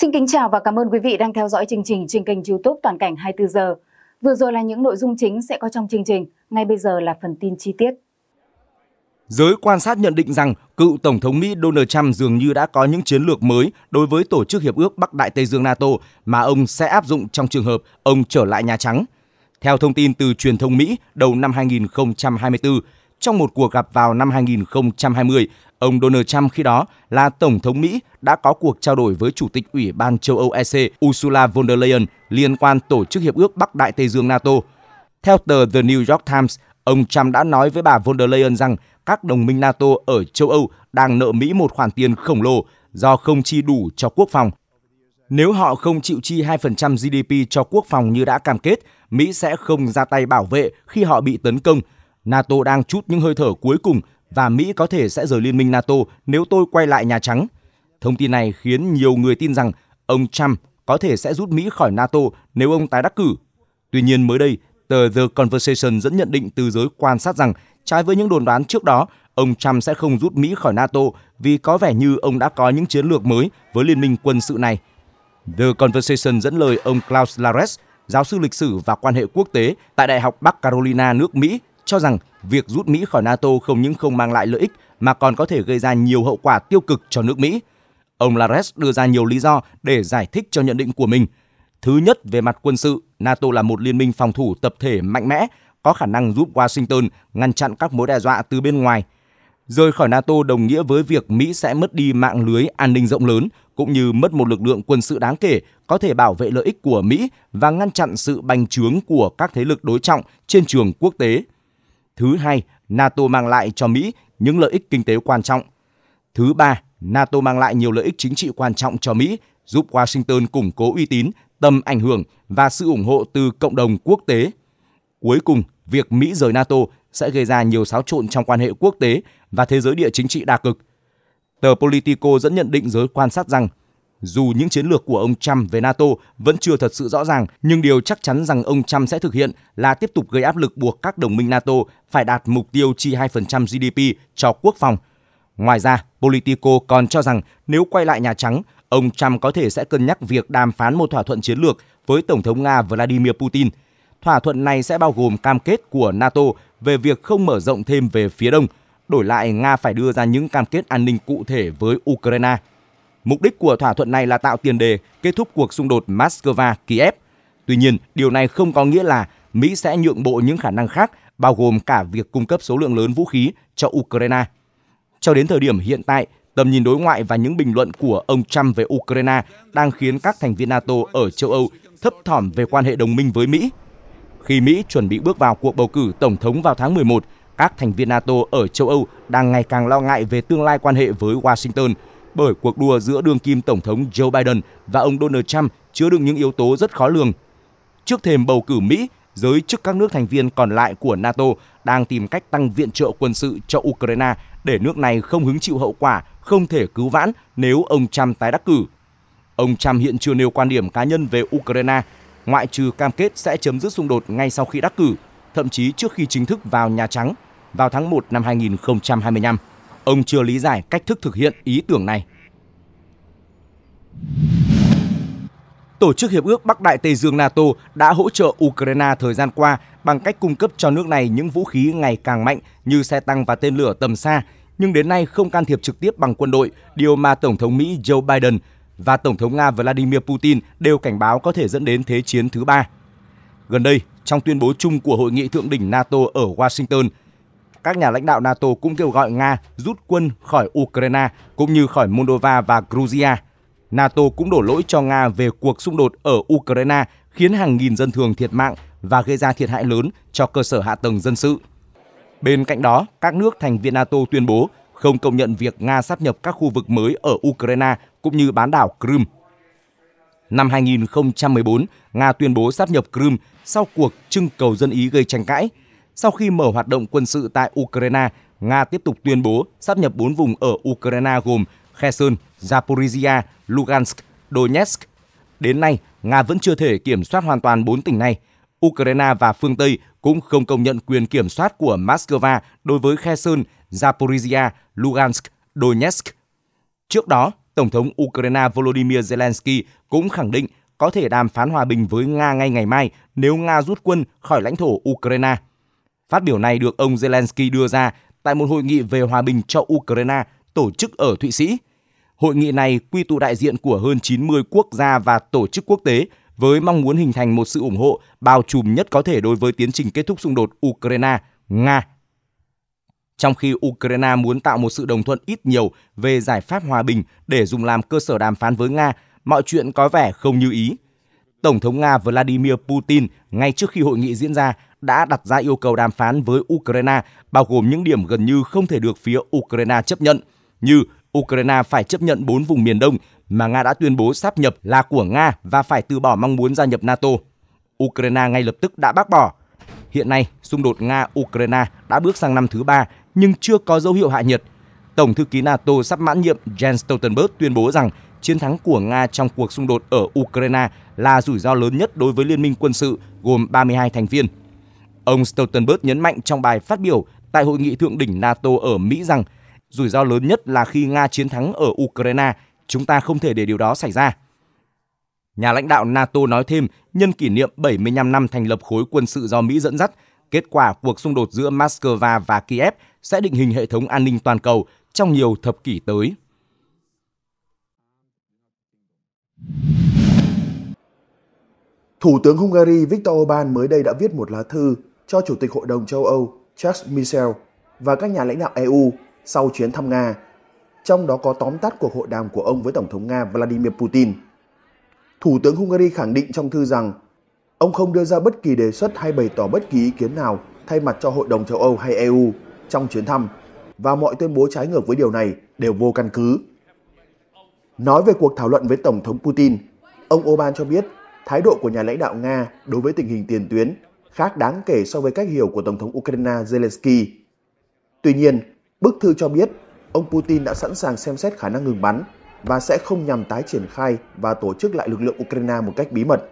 Xin kính chào và cảm ơn quý vị đang theo dõi chương trình trên kênh youtube Toàn cảnh 24 giờ. Vừa rồi là những nội dung chính sẽ có trong chương trình, ngay bây giờ là phần tin chi tiết. Giới quan sát nhận định rằng cựu Tổng thống Mỹ Donald Trump dường như đã có những chiến lược mới đối với Tổ chức Hiệp ước Bắc Đại Tây Dương NATO mà ông sẽ áp dụng trong trường hợp ông trở lại Nhà Trắng. Theo thông tin từ truyền thông Mỹ đầu năm 2024, trong một cuộc gặp vào năm 2020 Ông Donald Trump khi đó là Tổng thống Mỹ đã có cuộc trao đổi với Chủ tịch Ủy ban châu Âu EC Ursula von der Leyen liên quan Tổ chức Hiệp ước Bắc Đại Tây Dương NATO. Theo tờ The New York Times, ông Trump đã nói với bà von der Leyen rằng các đồng minh NATO ở châu Âu đang nợ Mỹ một khoản tiền khổng lồ do không chi đủ cho quốc phòng. Nếu họ không chịu chi 2% GDP cho quốc phòng như đã cam kết, Mỹ sẽ không ra tay bảo vệ khi họ bị tấn công. NATO đang chút những hơi thở cuối cùng và Mỹ có thể sẽ rời Liên minh NATO nếu tôi quay lại Nhà Trắng. Thông tin này khiến nhiều người tin rằng ông Trump có thể sẽ rút Mỹ khỏi NATO nếu ông tái đắc cử. Tuy nhiên mới đây, tờ The Conversation dẫn nhận định từ giới quan sát rằng trái với những đồn đoán trước đó, ông Trump sẽ không rút Mỹ khỏi NATO vì có vẻ như ông đã có những chiến lược mới với liên minh quân sự này. The Conversation dẫn lời ông Klaus Lares, giáo sư lịch sử và quan hệ quốc tế tại Đại học Bắc Carolina nước Mỹ cho rằng việc rút Mỹ khỏi NATO không những không mang lại lợi ích mà còn có thể gây ra nhiều hậu quả tiêu cực cho nước Mỹ. Ông Lares đưa ra nhiều lý do để giải thích cho nhận định của mình. Thứ nhất, về mặt quân sự, NATO là một liên minh phòng thủ tập thể mạnh mẽ, có khả năng giúp Washington ngăn chặn các mối đe dọa từ bên ngoài. Rời khỏi NATO đồng nghĩa với việc Mỹ sẽ mất đi mạng lưới an ninh rộng lớn cũng như mất một lực lượng quân sự đáng kể có thể bảo vệ lợi ích của Mỹ và ngăn chặn sự bành trướng của các thế lực đối trọng trên trường quốc tế. Thứ hai, NATO mang lại cho Mỹ những lợi ích kinh tế quan trọng. Thứ ba, NATO mang lại nhiều lợi ích chính trị quan trọng cho Mỹ, giúp Washington củng cố uy tín, tầm ảnh hưởng và sự ủng hộ từ cộng đồng quốc tế. Cuối cùng, việc Mỹ rời NATO sẽ gây ra nhiều xáo trộn trong quan hệ quốc tế và thế giới địa chính trị đa cực. Tờ Politico dẫn nhận định giới quan sát rằng dù những chiến lược của ông Trump về NATO vẫn chưa thật sự rõ ràng, nhưng điều chắc chắn rằng ông Trump sẽ thực hiện là tiếp tục gây áp lực buộc các đồng minh NATO phải đạt mục tiêu chi 2% GDP cho quốc phòng. Ngoài ra, Politico còn cho rằng nếu quay lại Nhà Trắng, ông Trump có thể sẽ cân nhắc việc đàm phán một thỏa thuận chiến lược với Tổng thống Nga Vladimir Putin. Thỏa thuận này sẽ bao gồm cam kết của NATO về việc không mở rộng thêm về phía đông. Đổi lại, Nga phải đưa ra những cam kết an ninh cụ thể với Ukraine. Mục đích của thỏa thuận này là tạo tiền đề kết thúc cuộc xung đột Moscow-Kiev. Tuy nhiên, điều này không có nghĩa là Mỹ sẽ nhượng bộ những khả năng khác, bao gồm cả việc cung cấp số lượng lớn vũ khí cho Ukraine. Cho đến thời điểm hiện tại, tầm nhìn đối ngoại và những bình luận của ông Trump về Ukraine đang khiến các thành viên NATO ở châu Âu thấp thỏm về quan hệ đồng minh với Mỹ. Khi Mỹ chuẩn bị bước vào cuộc bầu cử tổng thống vào tháng 11, các thành viên NATO ở châu Âu đang ngày càng lo ngại về tương lai quan hệ với Washington – bởi cuộc đua giữa đương kim Tổng thống Joe Biden và ông Donald Trump chứa đựng những yếu tố rất khó lường. Trước thềm bầu cử Mỹ, giới chức các nước thành viên còn lại của NATO đang tìm cách tăng viện trợ quân sự cho Ukraine để nước này không hứng chịu hậu quả không thể cứu vãn nếu ông Trump tái đắc cử. Ông Trump hiện chưa nêu quan điểm cá nhân về Ukraine, ngoại trừ cam kết sẽ chấm dứt xung đột ngay sau khi đắc cử, thậm chí trước khi chính thức vào Nhà Trắng vào tháng 1 năm 2025. Ông chưa lý giải cách thức thực hiện ý tưởng này. Tổ chức Hiệp ước Bắc Đại Tây Dương NATO đã hỗ trợ Ukraine thời gian qua bằng cách cung cấp cho nước này những vũ khí ngày càng mạnh như xe tăng và tên lửa tầm xa, nhưng đến nay không can thiệp trực tiếp bằng quân đội, điều mà Tổng thống Mỹ Joe Biden và Tổng thống Nga Vladimir Putin đều cảnh báo có thể dẫn đến thế chiến thứ ba. Gần đây, trong tuyên bố chung của hội nghị thượng đỉnh NATO ở Washington, các nhà lãnh đạo NATO cũng kêu gọi Nga rút quân khỏi Ukraine cũng như khỏi Moldova và Georgia. NATO cũng đổ lỗi cho Nga về cuộc xung đột ở Ukraine khiến hàng nghìn dân thường thiệt mạng và gây ra thiệt hại lớn cho cơ sở hạ tầng dân sự. Bên cạnh đó, các nước thành viên NATO tuyên bố không công nhận việc Nga sáp nhập các khu vực mới ở Ukraine cũng như bán đảo Crimea. Năm 2014, Nga tuyên bố sáp nhập Crimea sau cuộc trưng cầu dân Ý gây tranh cãi – sau khi mở hoạt động quân sự tại Ukraine, Nga tiếp tục tuyên bố sắp nhập 4 vùng ở Ukraine gồm Kherson, Zaporizhia, Lugansk, Donetsk. Đến nay, Nga vẫn chưa thể kiểm soát hoàn toàn 4 tỉnh này. Ukraine và phương Tây cũng không công nhận quyền kiểm soát của Moscow đối với Kherson, Zaporizhia, Lugansk, Donetsk. Trước đó, Tổng thống Ukraine Volodymyr Zelensky cũng khẳng định có thể đàm phán hòa bình với Nga ngay ngày mai nếu Nga rút quân khỏi lãnh thổ Ukraine. Phát biểu này được ông Zelensky đưa ra tại một hội nghị về hòa bình cho Ukraine tổ chức ở Thụy Sĩ. Hội nghị này quy tụ đại diện của hơn 90 quốc gia và tổ chức quốc tế với mong muốn hình thành một sự ủng hộ bao trùm nhất có thể đối với tiến trình kết thúc xung đột Ukraine, Nga. Trong khi Ukraine muốn tạo một sự đồng thuận ít nhiều về giải pháp hòa bình để dùng làm cơ sở đàm phán với Nga, mọi chuyện có vẻ không như ý. Tổng thống Nga Vladimir Putin ngay trước khi hội nghị diễn ra đã đặt ra yêu cầu đàm phán với Ukraine, bao gồm những điểm gần như không thể được phía Ukraine chấp nhận, như Ukraine phải chấp nhận 4 vùng miền đông mà Nga đã tuyên bố sáp nhập là của Nga và phải từ bỏ mong muốn gia nhập NATO. Ukraine ngay lập tức đã bác bỏ. Hiện nay, xung đột Nga-Ukraine đã bước sang năm thứ ba nhưng chưa có dấu hiệu hạ nhiệt. Tổng thư ký NATO sắp mãn nhiệm Jens Stoltenberg tuyên bố rằng chiến thắng của Nga trong cuộc xung đột ở Ukraine là rủi ro lớn nhất đối với liên minh quân sự gồm 32 thành viên. Ông Stoltenberg nhấn mạnh trong bài phát biểu tại hội nghị thượng đỉnh NATO ở Mỹ rằng rủi ro lớn nhất là khi Nga chiến thắng ở Ukraine, chúng ta không thể để điều đó xảy ra. Nhà lãnh đạo NATO nói thêm, nhân kỷ niệm 75 năm thành lập khối quân sự do Mỹ dẫn dắt, kết quả cuộc xung đột giữa Moscow và Kiev sẽ định hình hệ thống an ninh toàn cầu trong nhiều thập kỷ tới. Thủ tướng Hungary Viktor Orbán mới đây đã viết một lá thư cho Chủ tịch Hội đồng châu Âu Charles Michel và các nhà lãnh đạo EU sau chuyến thăm Nga, trong đó có tóm tắt cuộc hội đàm của ông với Tổng thống Nga Vladimir Putin. Thủ tướng Hungary khẳng định trong thư rằng ông không đưa ra bất kỳ đề xuất hay bày tỏ bất kỳ ý kiến nào thay mặt cho Hội đồng châu Âu hay EU trong chuyến thăm và mọi tuyên bố trái ngược với điều này đều vô căn cứ. Nói về cuộc thảo luận với Tổng thống Putin, ông Orbán cho biết thái độ của nhà lãnh đạo Nga đối với tình hình tiền tuyến khác đáng kể so với cách hiểu của Tổng thống Ukraine Zelensky. Tuy nhiên, bức thư cho biết ông Putin đã sẵn sàng xem xét khả năng ngừng bắn và sẽ không nhằm tái triển khai và tổ chức lại lực lượng Ukraine một cách bí mật.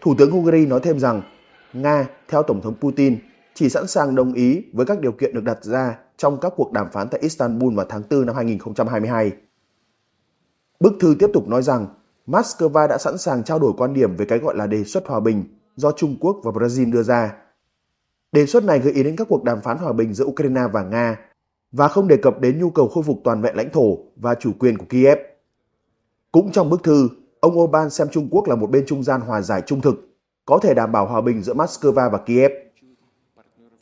Thủ tướng Hungary nói thêm rằng, Nga, theo Tổng thống Putin, chỉ sẵn sàng đồng ý với các điều kiện được đặt ra trong các cuộc đàm phán tại Istanbul vào tháng 4 năm 2022. Bức thư tiếp tục nói rằng, Moscow đã sẵn sàng trao đổi quan điểm về cái gọi là đề xuất hòa bình do Trung Quốc và Brazil đưa ra. Đề xuất này gợi ý đến các cuộc đàm phán hòa bình giữa Ukraine và Nga và không đề cập đến nhu cầu khôi phục toàn vẹn lãnh thổ và chủ quyền của Kiev. Cũng trong bức thư, ông Orbán xem Trung Quốc là một bên trung gian hòa giải trung thực, có thể đảm bảo hòa bình giữa Moscow và Kiev.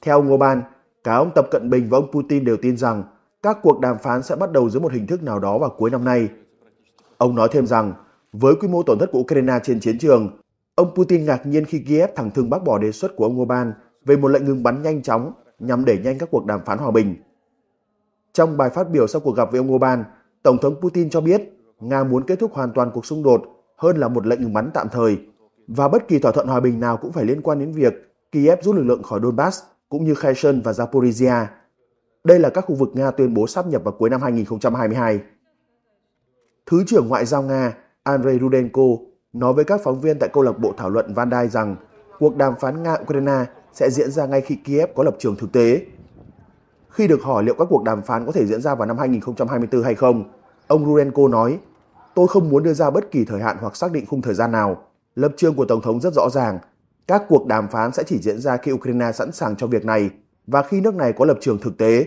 Theo ông Orbán, cả ông Tập Cận Bình và ông Putin đều tin rằng các cuộc đàm phán sẽ bắt đầu dưới một hình thức nào đó vào cuối năm nay. Ông nói thêm rằng, với quy mô tổn thất của Ukraine trên chiến trường, Ông Putin ngạc nhiên khi Kiev thẳng thừng bác bỏ đề xuất của ông Orbán về một lệnh ngừng bắn nhanh chóng nhằm đẩy nhanh các cuộc đàm phán hòa bình. Trong bài phát biểu sau cuộc gặp với ông Orbán, Tổng thống Putin cho biết Nga muốn kết thúc hoàn toàn cuộc xung đột hơn là một lệnh ngừng bắn tạm thời và bất kỳ thỏa thuận hòa bình nào cũng phải liên quan đến việc Kiev rút lực lượng khỏi Donbass cũng như Kherson và Zaporizhia. Đây là các khu vực Nga tuyên bố sáp nhập vào cuối năm 2022. Thứ trưởng Ngoại giao Nga Andrei Rudenko nói với các phóng viên tại câu lạc bộ thảo luận Van Dai rằng cuộc đàm phán Nga-Ukraine sẽ diễn ra ngay khi Kiev có lập trường thực tế. Khi được hỏi liệu các cuộc đàm phán có thể diễn ra vào năm 2024 hay không, ông Rurenko nói, tôi không muốn đưa ra bất kỳ thời hạn hoặc xác định khung thời gian nào. Lập trường của Tổng thống rất rõ ràng. Các cuộc đàm phán sẽ chỉ diễn ra khi Ukraine sẵn sàng cho việc này và khi nước này có lập trường thực tế.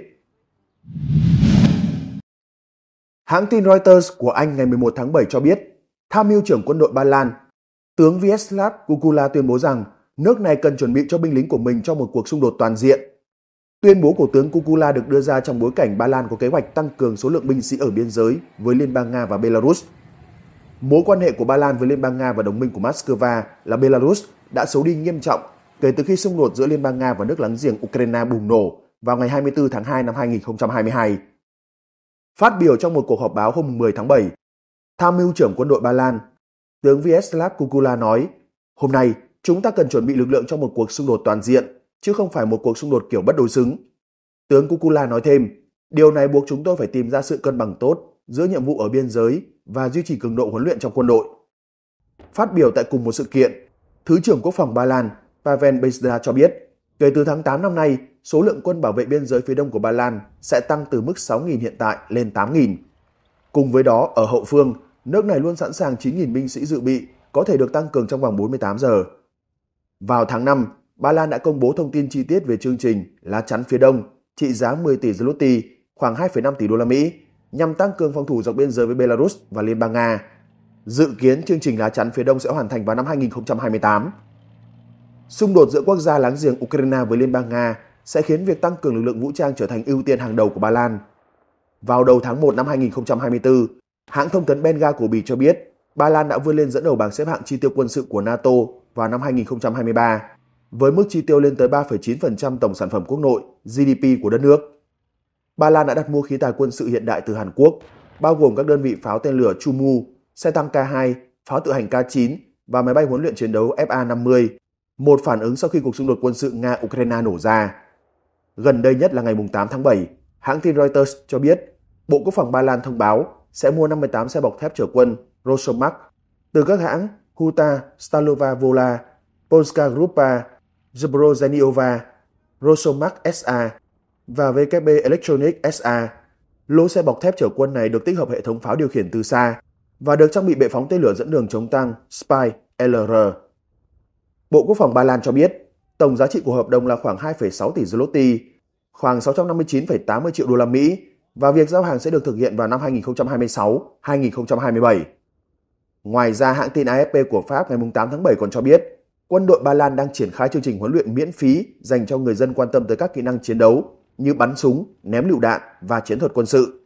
Hãng tin Reuters của Anh ngày 11 tháng 7 cho biết tham mưu trưởng quân đội Ba Lan, tướng Vyacheslav Kukula tuyên bố rằng nước này cần chuẩn bị cho binh lính của mình cho một cuộc xung đột toàn diện. Tuyên bố của tướng Kukula được đưa ra trong bối cảnh Ba Lan có kế hoạch tăng cường số lượng binh sĩ ở biên giới với Liên bang Nga và Belarus. Mối quan hệ của Ba Lan với Liên bang Nga và đồng minh của Moscow là Belarus đã xấu đi nghiêm trọng kể từ khi xung đột giữa Liên bang Nga và nước láng giềng Ukraine bùng nổ vào ngày 24 tháng 2 năm 2022. Phát biểu trong một cuộc họp báo hôm 10 tháng 7, tham mưu trưởng quân đội Ba Lan. Tướng Vyacheslav Kukula nói, hôm nay chúng ta cần chuẩn bị lực lượng cho một cuộc xung đột toàn diện, chứ không phải một cuộc xung đột kiểu bất đối xứng. Tướng Kukula nói thêm, điều này buộc chúng tôi phải tìm ra sự cân bằng tốt giữa nhiệm vụ ở biên giới và duy trì cường độ huấn luyện trong quân đội. Phát biểu tại cùng một sự kiện, Thứ trưởng Quốc phòng Ba Lan Pavel Bejda cho biết, kể từ tháng 8 năm nay, số lượng quân bảo vệ biên giới phía đông của Ba Lan sẽ tăng từ mức 6.000 hiện tại lên 8.000. Cùng với đó, ở hậu phương, Nước này luôn sẵn sàng 9.000 binh sĩ dự bị, có thể được tăng cường trong vòng 48 giờ. Vào tháng 5, Ba Lan đã công bố thông tin chi tiết về chương trình Lá chắn phía Đông, trị giá 10 tỷ zloty, khoảng 2,5 tỷ đô la Mỹ, nhằm tăng cường phòng thủ dọc biên giới với Belarus và Liên bang Nga. Dự kiến chương trình lá chắn phía Đông sẽ hoàn thành vào năm 2028. Xung đột giữa quốc gia láng giềng Ukraine với Liên bang Nga sẽ khiến việc tăng cường lực lượng vũ trang trở thành ưu tiên hàng đầu của Ba Lan. Vào đầu tháng 1 năm 2024, Hãng thông tấn Benga của Bỉ cho biết, Ba Lan đã vươn lên dẫn đầu bảng xếp hạng chi tiêu quân sự của NATO vào năm 2023 với mức chi tiêu lên tới 3,9% tổng sản phẩm quốc nội GDP của đất nước. Ba Lan đã đặt mua khí tài quân sự hiện đại từ Hàn Quốc, bao gồm các đơn vị pháo tên lửa Chumu, xe tăng K2, pháo tự hành K9 và máy bay huấn luyện chiến đấu FA-50, một phản ứng sau khi cuộc xung đột quân sự Nga-Ukraine nổ ra. Gần đây nhất là ngày 8 tháng 7, hãng tin Reuters cho biết Bộ Quốc phòng Ba Lan thông báo sẽ mua 58 xe bọc thép chở quân Rosomach từ các hãng Huta, Stalova Vola, Polska Grupa, Zbrozeniova, Rosomach SA và VKB Electronic SA. Lô xe bọc thép chở quân này được tích hợp hệ thống pháo điều khiển từ xa và được trang bị bệ phóng tên lửa dẫn đường chống tăng SPY LR. Bộ Quốc phòng Ba Lan cho biết, tổng giá trị của hợp đồng là khoảng 2,6 tỷ zloty, khoảng 659,80 triệu đô la Mỹ, và việc giao hàng sẽ được thực hiện vào năm 2026-2027. Ngoài ra, hãng tin AFP của Pháp ngày 8 tháng 7 còn cho biết, quân đội Ba Lan đang triển khai chương trình huấn luyện miễn phí dành cho người dân quan tâm tới các kỹ năng chiến đấu như bắn súng, ném lựu đạn và chiến thuật quân sự.